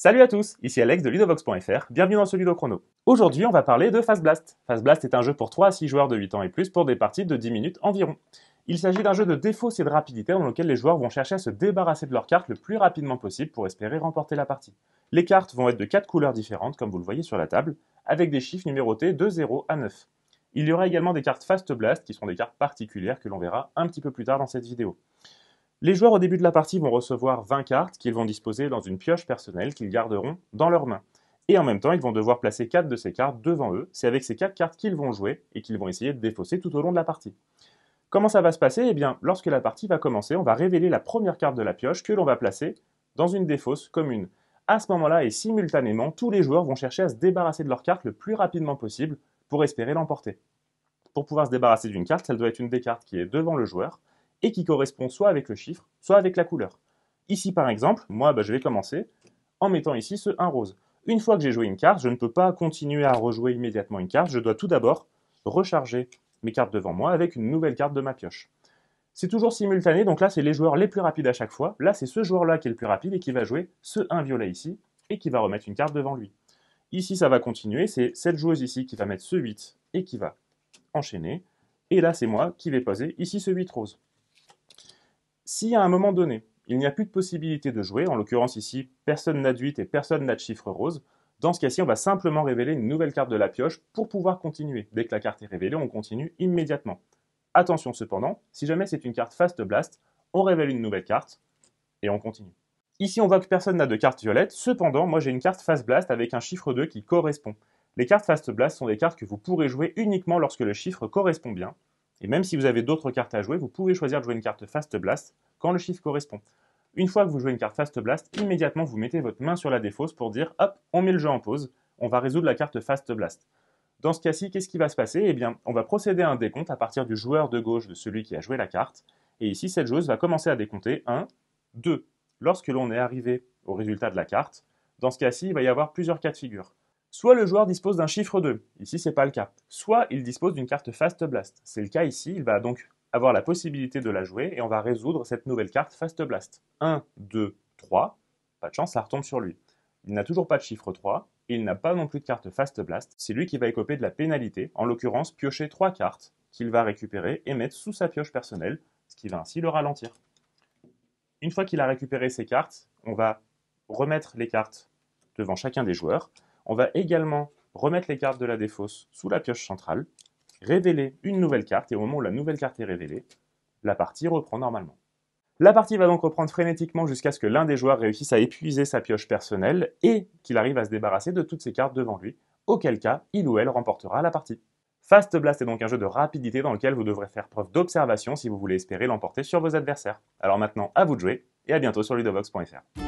Salut à tous, ici Alex de ludovox.fr, bienvenue dans ce Chrono. Aujourd'hui, on va parler de Fast Blast. Fast Blast est un jeu pour 3 à 6 joueurs de 8 ans et plus pour des parties de 10 minutes environ. Il s'agit d'un jeu de défauts et de rapidité dans lequel les joueurs vont chercher à se débarrasser de leurs cartes le plus rapidement possible pour espérer remporter la partie. Les cartes vont être de 4 couleurs différentes, comme vous le voyez sur la table, avec des chiffres numérotés de 0 à 9. Il y aura également des cartes Fast Blast, qui sont des cartes particulières que l'on verra un petit peu plus tard dans cette vidéo. Les joueurs au début de la partie vont recevoir 20 cartes qu'ils vont disposer dans une pioche personnelle qu'ils garderont dans leurs mains. Et en même temps, ils vont devoir placer 4 de ces cartes devant eux. C'est avec ces 4 cartes qu'ils vont jouer et qu'ils vont essayer de défausser tout au long de la partie. Comment ça va se passer Eh bien, lorsque la partie va commencer, on va révéler la première carte de la pioche que l'on va placer dans une défausse commune. À ce moment-là et simultanément, tous les joueurs vont chercher à se débarrasser de leur carte le plus rapidement possible pour espérer l'emporter. Pour pouvoir se débarrasser d'une carte, elle doit être une des cartes qui est devant le joueur, et qui correspond soit avec le chiffre, soit avec la couleur. Ici par exemple, moi bah, je vais commencer en mettant ici ce 1 rose. Une fois que j'ai joué une carte, je ne peux pas continuer à rejouer immédiatement une carte, je dois tout d'abord recharger mes cartes devant moi avec une nouvelle carte de ma pioche. C'est toujours simultané, donc là c'est les joueurs les plus rapides à chaque fois. Là c'est ce joueur-là qui est le plus rapide et qui va jouer ce 1 violet ici et qui va remettre une carte devant lui. Ici ça va continuer, c'est cette joueuse ici qui va mettre ce 8 et qui va enchaîner. Et là c'est moi qui vais poser ici ce 8 rose. Si à un moment donné, il n'y a plus de possibilité de jouer, en l'occurrence ici, personne n'a de et personne n'a de chiffre rose, dans ce cas-ci, on va simplement révéler une nouvelle carte de la pioche pour pouvoir continuer. Dès que la carte est révélée, on continue immédiatement. Attention cependant, si jamais c'est une carte Fast Blast, on révèle une nouvelle carte et on continue. Ici, on voit que personne n'a de carte violette, cependant, moi j'ai une carte Fast Blast avec un chiffre 2 qui correspond. Les cartes Fast Blast sont des cartes que vous pourrez jouer uniquement lorsque le chiffre correspond bien, et même si vous avez d'autres cartes à jouer, vous pouvez choisir de jouer une carte Fast Blast quand le chiffre correspond. Une fois que vous jouez une carte Fast Blast, immédiatement vous mettez votre main sur la défausse pour dire hop, on met le jeu en pause, on va résoudre la carte Fast Blast. Dans ce cas-ci, qu'est-ce qui va se passer Eh bien, on va procéder à un décompte à partir du joueur de gauche de celui qui a joué la carte. Et ici, cette joueuse va commencer à décompter 1, 2. Lorsque l'on est arrivé au résultat de la carte, dans ce cas-ci, il va y avoir plusieurs cas de figure. Soit le joueur dispose d'un chiffre 2, ici c'est pas le cas, soit il dispose d'une carte Fast Blast, c'est le cas ici, il va donc avoir la possibilité de la jouer et on va résoudre cette nouvelle carte Fast Blast. 1, 2, 3, pas de chance, ça retombe sur lui. Il n'a toujours pas de chiffre 3, il n'a pas non plus de carte Fast Blast, c'est lui qui va écoper de la pénalité, en l'occurrence piocher 3 cartes qu'il va récupérer et mettre sous sa pioche personnelle, ce qui va ainsi le ralentir. Une fois qu'il a récupéré ses cartes, on va remettre les cartes devant chacun des joueurs, on va également remettre les cartes de la défausse sous la pioche centrale, révéler une nouvelle carte, et au moment où la nouvelle carte est révélée, la partie reprend normalement. La partie va donc reprendre frénétiquement jusqu'à ce que l'un des joueurs réussisse à épuiser sa pioche personnelle et qu'il arrive à se débarrasser de toutes ses cartes devant lui, auquel cas il ou elle remportera la partie. Fast Blast est donc un jeu de rapidité dans lequel vous devrez faire preuve d'observation si vous voulez espérer l'emporter sur vos adversaires. Alors maintenant, à vous de jouer et à bientôt sur ludovox.fr.